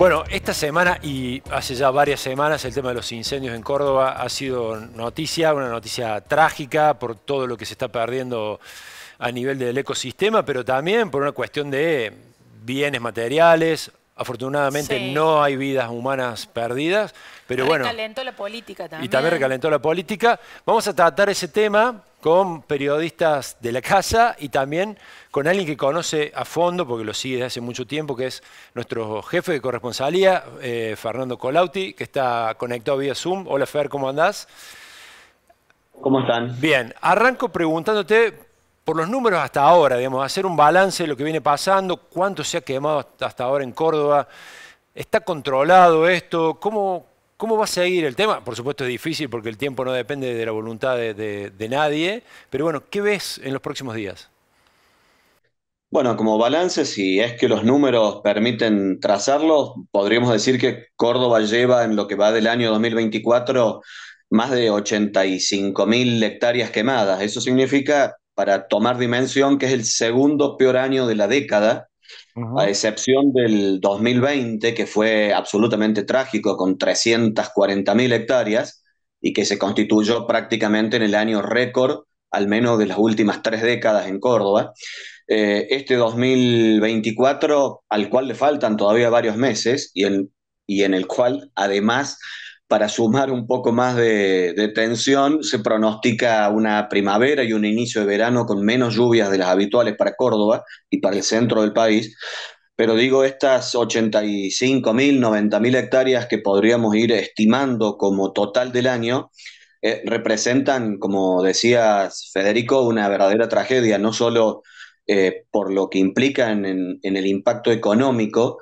Bueno, esta semana y hace ya varias semanas el tema de los incendios en Córdoba ha sido noticia, una noticia trágica por todo lo que se está perdiendo a nivel del ecosistema, pero también por una cuestión de bienes materiales, Afortunadamente no hay vidas humanas perdidas, pero bueno. la política también. Y también recalentó la política. Vamos a tratar ese tema con periodistas de la casa y también con alguien que conoce a fondo, porque lo sigue desde hace mucho tiempo, que es nuestro jefe de corresponsalía, eh, Fernando Colauti, que está conectado vía Zoom. Hola Fer, ¿cómo andás? ¿Cómo están? Bien, arranco preguntándote por los números hasta ahora, digamos, hacer un balance de lo que viene pasando, cuánto se ha quemado hasta ahora en Córdoba, ¿está controlado esto? ¿Cómo, cómo va a seguir el tema? Por supuesto es difícil porque el tiempo no depende de la voluntad de, nadie, pero bueno, ¿qué ves en los próximos días? Bueno, como balance, si es que los números permiten trazarlos, podríamos decir que Córdoba lleva en lo que va del año 2024 más de 85 mil hectáreas quemadas. Eso significa para tomar dimensión que es el segundo peor año de la década, a excepción del 2020, que fue absolutamente trágico, con 340.000 hectáreas, y que se constituyó prácticamente en el año récord, al menos de las últimas tres décadas en Córdoba. Eh, este 2024, al cual le faltan todavía varios meses, y, el, y en el cual además para sumar un poco más de, tensión, se pronostica una primavera y un inicio de verano con menos lluvias de las habituales para Córdoba y para el centro del país. Pero digo, estas 85.000, 90.000 hectáreas que podríamos ir estimando como total del año, eh, representan, como decías Federico, una verdadera tragedia, no solo eh, por lo que implican en, el impacto económico,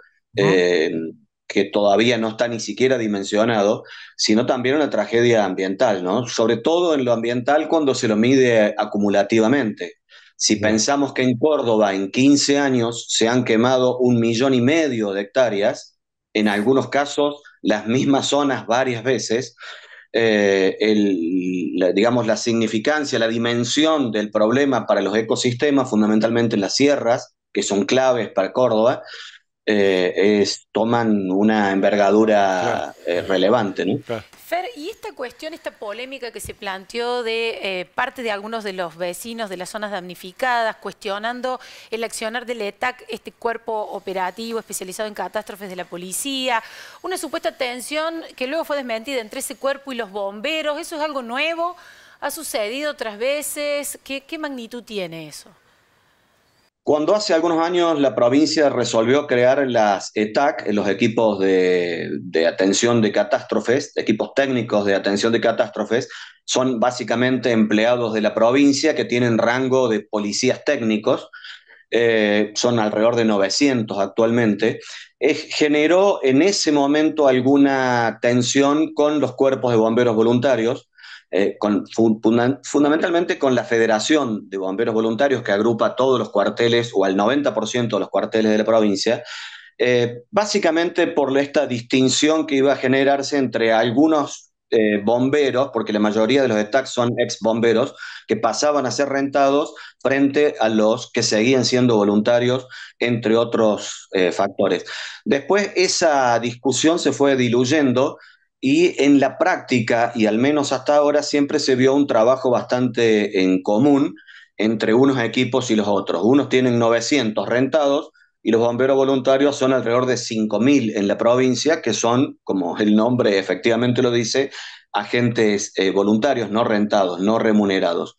que todavía no está ni siquiera dimensionado, sino también una tragedia ambiental, ¿no? Sobre todo en lo ambiental cuando se lo mide acumulativamente. Si pensamos que en Córdoba en 15 años se han quemado un millón y medio de hectáreas, en algunos casos las mismas zonas varias veces, eh, digamos la significancia, la dimensión del problema para los ecosistemas, fundamentalmente en las sierras, que son claves para Córdoba, eh, es, toman una envergadura eh, relevante. Fer, y esta cuestión, esta polémica que se planteó de eh, parte de algunos de los vecinos de las zonas damnificadas, cuestionando el accionar del ETAC, este cuerpo operativo especializado en catástrofes de la policía, una supuesta tensión que luego fue desmentida entre ese cuerpo y los bomberos, ¿eso es algo nuevo? ¿Ha sucedido otras veces? qué magnitud tiene eso? Cuando hace algunos años la provincia resolvió crear las ETAC, eh, los equipos de, atención de catástrofes, equipos técnicos de atención de catástrofes, son básicamente empleados de la provincia que tienen rango de policías técnicos, eh, son alrededor de 900 actualmente, eh, generó en ese momento alguna tensión con los cuerpos de bomberos voluntarios eh, fundamentalmente con la Federación de Bomberos Voluntarios que agrupa todos los cuarteles o al 90% de los cuarteles de la provincia, eh, básicamente por esta distinción que iba a generarse entre algunos eh, bomberos, porque la mayoría de los stacks son ex bomberos, que pasaban a ser rentados frente a los que seguían siendo voluntarios, entre otros factores. Después esa discusión se fue diluyendo y en la práctica, y al menos hasta ahora, siempre se vio un trabajo bastante en común entre unos equipos y los otros. Unos tienen 900 rentados y los bomberos voluntarios son alrededor de 5.000 en la provincia, que son, como el nombre efectivamente lo dice, agentes eh, voluntarios, no rentados, no remunerados.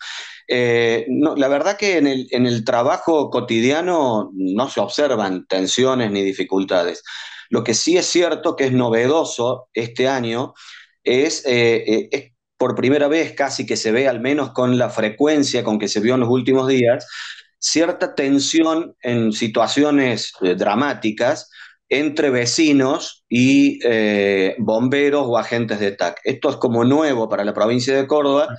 Eh, la verdad que en el, en el trabajo cotidiano no se observan tensiones ni dificultades. Lo que sí es cierto que es novedoso este año eh, eh, es, por primera vez casi que se ve, al menos con la frecuencia con que se vio en los últimos días, cierta tensión en situaciones eh, dramáticas entre vecinos y bomberos o agentes de TAC. Esto es como nuevo para la provincia de Córdoba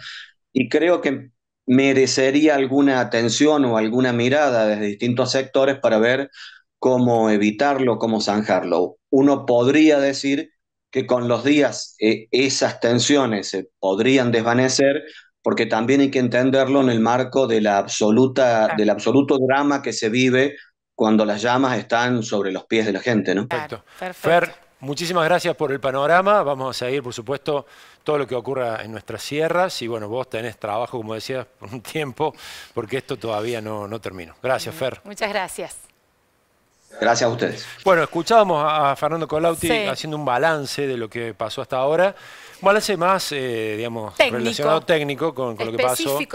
y creo que merecería alguna atención o alguna mirada desde distintos sectores para ver cómo evitarlo, cómo zanjarlo. Uno podría decir que con los días eh, esas tensiones se podrían desvanecer, porque también hay que entenderlo en el marco de la absoluta, del absoluto drama que se vive cuando las llamas están sobre los pies de la gente, Perfecto. Fer, muchísimas gracias por el panorama. Vamos a seguir, por supuesto, todo lo que ocurra en nuestras sierras. Y bueno, vos tenés trabajo, como decías, por un tiempo, porque esto todavía no, no terminó. Gracias, Fer. Muchas gracias. Gracias a ustedes. Bueno, escuchábamos a Fernando Colauti haciendo un balance de lo que pasó hasta ahora. Un balance más, eh, digamos, relacionado técnico con, lo que pasó. Y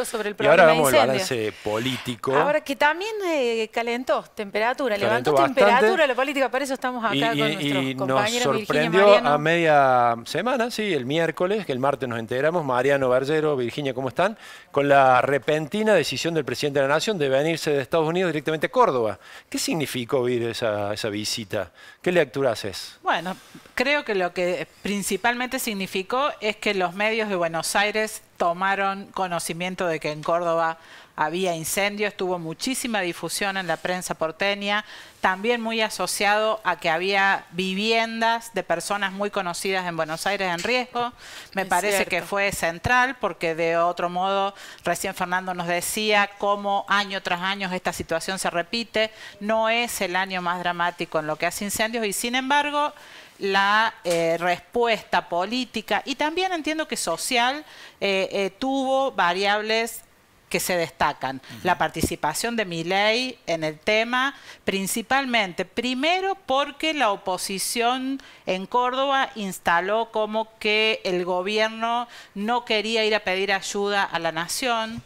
ahora vamos al balance político. Ahora que también eh, calentó temperatura, levantó temperatura la política, para eso estamos acá y, con y, y nos sorprendió a media semana, sí, el miércoles, que el martes nos enteramos, Mariano Bergero, Virginia, ¿cómo están? Con la repentina decisión del presidente de la Nación de venirse de Estados Unidos directamente a Córdoba. ¿Qué significó, Virginia esa, esa visita? ¿Qué lectura haces? Bueno, creo que lo que principalmente significó es que los medios de Buenos Aires tomaron conocimiento de que en Córdoba había incendios, tuvo muchísima difusión en la prensa porteña, también muy asociado a que había viviendas de personas muy conocidas en Buenos Aires en riesgo. Me parece que fue central porque de otro modo, recién Fernando nos decía cómo año tras año esta situación se repite, no es el año más dramático en lo que hace incendios y sin embargo la eh, respuesta política y también entiendo que social eh, eh, tuvo variables que se destacan. La participación de MILEY en el tema, principalmente, primero porque la oposición en Córdoba instaló como que el gobierno no quería ir a pedir ayuda a la nación,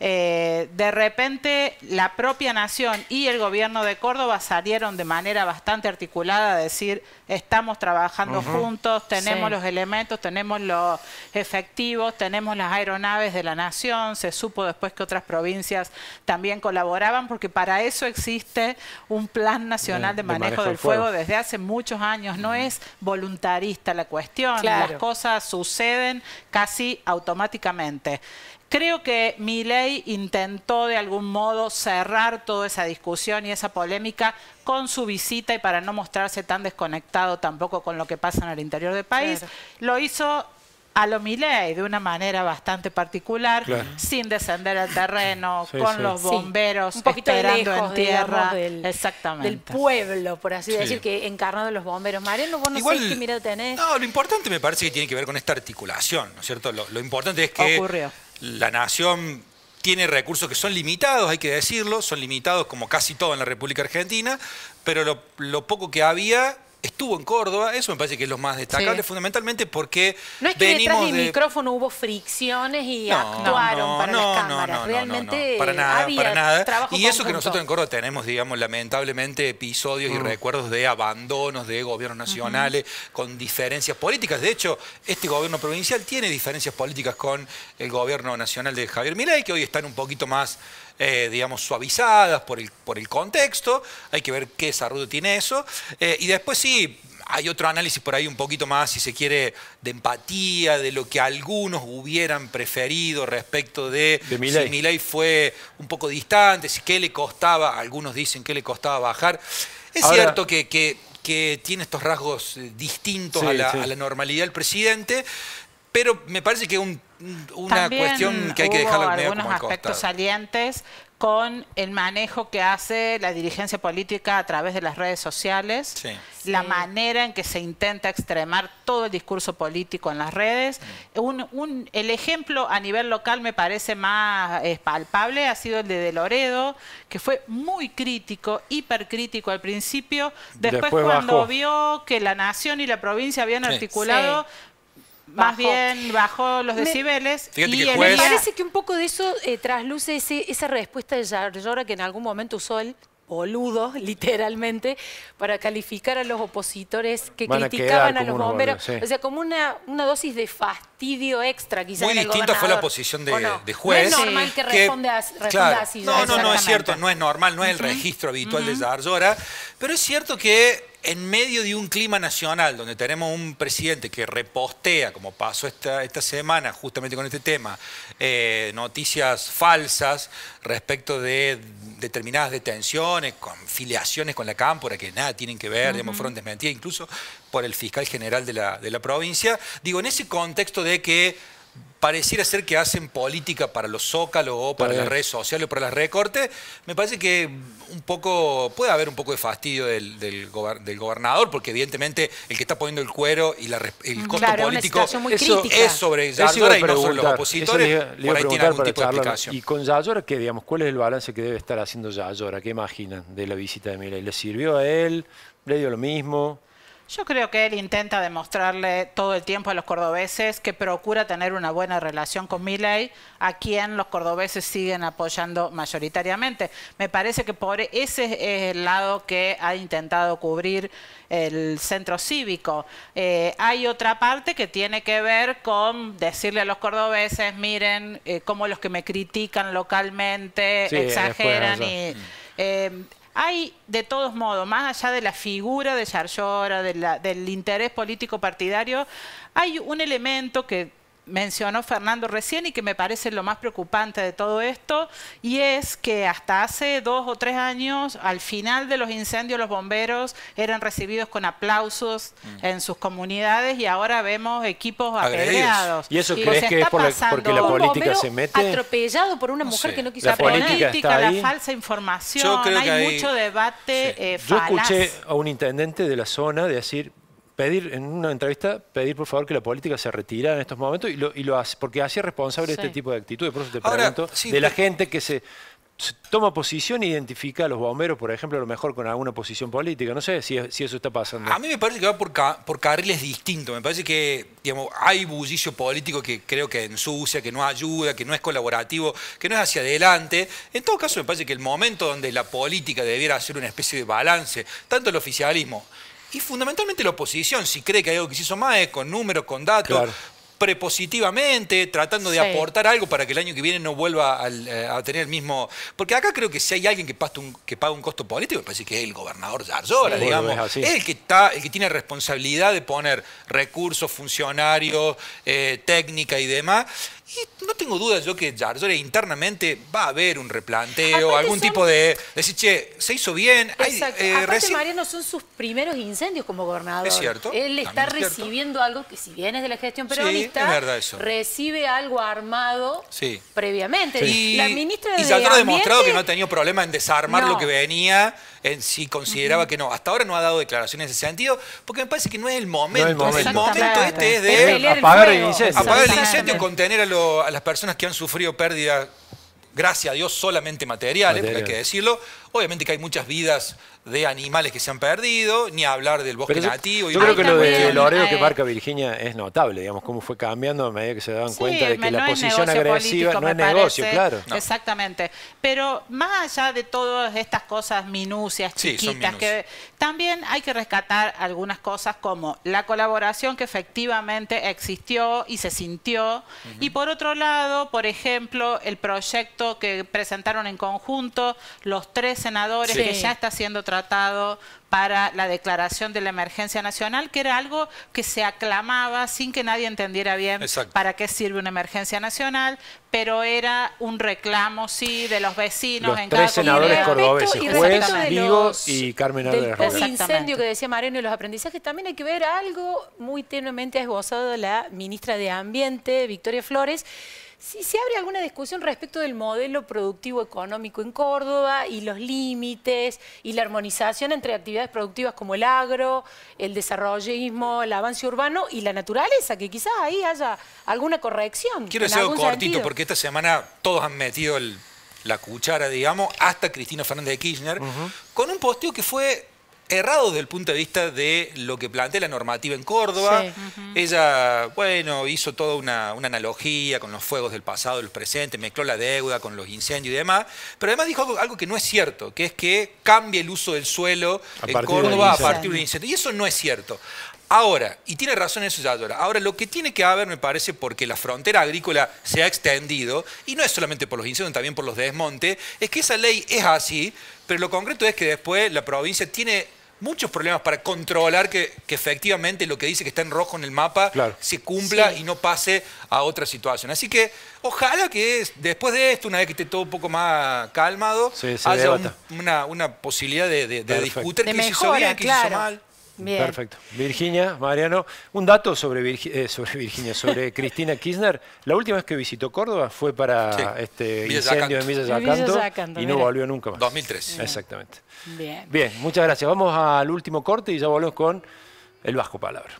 eh, de repente la propia nación y el gobierno de Córdoba salieron de manera bastante articulada a decir estamos trabajando juntos, tenemos los elementos, tenemos los efectivos, tenemos las aeronaves de la nación, se supo después que otras provincias también colaboraban porque para eso existe un plan nacional de, manejo, del fuego. desde hace muchos años, no es voluntarista la cuestión, las cosas suceden casi automáticamente. Creo que mi intentó de algún modo cerrar toda esa discusión y esa polémica con su visita y para no mostrarse tan desconectado tampoco con lo que pasa en el interior del país. Lo hizo a lo Milei de una manera bastante particular, sin descender al terreno, con los bomberos un poquito esperando en tierra, del, pueblo, por así decir, que encarnado los bomberos. Mariano, vos no Igual, qué mirá tenés. No, lo importante me parece que tiene que ver con esta articulación, ¿no es cierto? Lo, lo importante es que... Ocurrió la nación tiene recursos que son limitados, hay que decirlo, son limitados como casi todo en la República Argentina, pero lo, poco que había estuvo en Córdoba, eso me parece que es lo más destacable, fundamentalmente porque. No es que detrás micrófono hubo fricciones y actuaron no, para no, las cámaras. para nada, para nada. y eso que nosotros en Córdoba tenemos, digamos, lamentablemente episodios y mm. recuerdos de abandonos de gobiernos nacionales con diferencias políticas. De hecho, este gobierno provincial tiene diferencias políticas con el gobierno nacional de Javier Milei, que hoy están un poquito más eh, digamos, suavizadas por el, por el contexto, hay que ver qué desarrollo tiene eso, eh, y después sí, hay otro análisis por ahí un poquito más, si se quiere, de empatía, de lo que algunos hubieran preferido respecto de, de si fue un poco distante, si qué le costaba, algunos dicen qué le costaba bajar. Es cierto que, tiene estos rasgos eh, distintos a, la, normalidad del presidente, pero me parece que una cuestión que hay que dejarla medio algunos aspectos salientes con el manejo que hace la dirigencia política a través de las redes sociales, la manera en que se intenta extremar todo el discurso político en las redes. Mm. Un, el ejemplo a nivel local me parece más eh, palpable ha sido el de, de Loredo, que fue muy crítico, hipercrítico al principio, después, cuando vio que la nación y la provincia habían articulado más bien bajó los decibeles. y me parece que un poco de eso eh, trasluce esa respuesta de Yarlora que en algún momento usó el boludo, literalmente, para calificar a los opositores que criticaban a, los bomberos. O sea, como una, una dosis de fastidio extra, quizás. Muy distinta fue la posición de, juez. No es normal que responda, así. No, no, no es cierto, no es normal, no es el registro habitual de Yarlora, pero es cierto que en medio de un clima nacional donde tenemos un presidente que repostea, como pasó esta, esta semana justamente con este tema, eh, noticias falsas respecto de determinadas detenciones, con filiaciones con la cámpora que nada tienen que ver, digamos, fueron desmentidas incluso por el fiscal general la, de la provincia. Digo, en ese contexto de que pareciera ser que hacen política para los zócalos o para las redes sociales o para las recortes, me parece que un poco puede haber un poco de fastidio del, gobernador, porque evidentemente el que está poniendo el cuero y el mm, costo político es sobre Yayora y no sobre los opositores. por ahí tiene algún tipo de explicación. Y con Yayora, ¿Cuál es el balance que debe estar haciendo Yayora? ¿Qué imaginan de la visita de Mireille? ¿Le sirvió a él? ¿Le dio lo mismo? Yo creo que él intenta demostrarle todo el tiempo a los cordobeses que procura tener una buena relación con Miley, a quien los cordobeses siguen apoyando mayoritariamente. Me parece que por ese es el lado que ha intentado cubrir el centro cívico. Eh, hay otra parte que tiene que ver con decirle a los cordobeses, miren eh, cómo los que me critican localmente eh, exageran y... Mm. Eh, hay, de todos modos, más allá de la figura de sarsora del interés político partidario, hay un elemento que mencionó Fernando recién y que me parece lo más preocupante de todo esto, y es que hasta hace dos o tres años, al final de los incendios, los bomberos eran recibidos con aplausos mm. en sus comunidades y ahora vemos equipos agregados. ¿Y eso crees que es por porque la política se mete? Atropellado por una mujer que no quiso la política, la falsa información, hay, mucho debate sí. Eh, Yo escuché a un intendente de la zona decir pedir, en una entrevista, pedir por favor que la política se retirara en estos momentos y lo, hace, porque hace responsable este tipo de actitudes. Por eso te de la gente que se, toma posición e identifica a los bomberos, por ejemplo, a lo mejor con alguna posición política. No sé si, eso está pasando. A mí me parece que va por, por carriles distintos. Me parece que digamos, hay bullicio político que creo que ensucia, que no ayuda, que no es colaborativo, que no es hacia adelante. En todo caso, me parece que el momento donde la política debiera hacer una especie de balance, tanto el oficialismo y fundamentalmente la oposición, si cree que hay algo que se hizo mal, con números, con datos, prepositivamente, tratando de aportar algo para que el año que viene no vuelva eh, a tener el mismo... Porque acá creo que si hay alguien que, paga un costo político, parece que es el gobernador de digamos. es, el que está, el que tiene responsabilidad de poner recursos, funcionarios, eh, técnica y demás. Y no tengo dudas yo que internamente va a haber un replanteo, algún tipo de... Decir, che, se hizo bien. Exacto. Eh, Aparte, Mariano, son sus primeros incendios como gobernador. Es cierto. Él está recibiendo algo que si bien es de la gestión peronista, recibe algo armado previamente. Y, la ministra de y ha demostrado que no ha tenido problema en desarmar lo que venía en si consideraba que no. Hasta ahora no ha dado declaraciones en ese sentido, porque me parece que no es el momento. No el momento, este de apagar el incendio. Apagar el incendio, contener a, las personas que han sufrido pérdida, gracias a Dios, solamente materiales, hay que decirlo, Obviamente que hay muchas vidas de animales que se han perdido, ni hablar del bosque nativo. Yo, creo que lo de los eh, que marca Virginia es notable, digamos, cómo fue cambiando a medida que se daban cuenta de que la posición agresiva no es negocio, claro. Exactamente. Pero más allá de todas estas cosas minucias, chiquitas, que también hay que rescatar algunas cosas como la colaboración que efectivamente existió y se sintió. Y por otro lado, por ejemplo, el proyecto que presentaron en conjunto los tres senadores que ya está siendo tratado para la declaración de la emergencia nacional, que era algo que se aclamaba sin que nadie entendiera bien para qué sirve una emergencia nacional, pero era un reclamo, sí, de los vecinos los en tres cada senadores cordobeses, juez, Vigo y Carmen Del El incendio que decía Mariano y los aprendizajes, también hay que ver algo muy tenuemente esbozado de la ministra de Ambiente, Victoria Flores, si se abre alguna discusión respecto del modelo productivo económico en Córdoba y los límites y la armonización entre actividades productivas como el agro, el desarrollismo, el avance urbano y la naturaleza, que quizás ahí haya alguna corrección. Quiero algo cortito porque esta semana todos han metido la cuchara, digamos, hasta Cristina Fernández de Kirchner, con un posteo que fue errado desde el punto de vista de lo que plantea la normativa en Córdoba. Ella, bueno, hizo toda una, analogía con los fuegos del pasado, del presente, mezcló la deuda con los incendios y demás, pero además dijo algo, que no es cierto, que es que cambia el uso del suelo en Córdoba a partir de un incendio. Y eso no es cierto. Ahora, y tiene razón eso señora. ahora lo que tiene que haber, me parece, porque la frontera agrícola se ha extendido, y no es solamente por los incendios, también por los desmontes, es que esa ley es así, pero lo concreto es que después la provincia tiene muchos problemas para controlar que, efectivamente lo que dice que está en rojo en el mapa se cumpla y no pase a otra situación. Así que ojalá que después de esto, una vez que esté todo un poco más calmado, haya una, posibilidad de, discutir qué hizo bien, qué hizo mal. Perfecto. Virginia, Mariano, un dato sobre, eh, Virginia, sobre Cristina Kirchner. La última vez que visitó Córdoba fue para este incendio de Villa y no volvió nunca más. 2003. Exactamente. Bien. Bien, muchas gracias. Vamos al último corte y ya volvemos con el Vasco Palabra.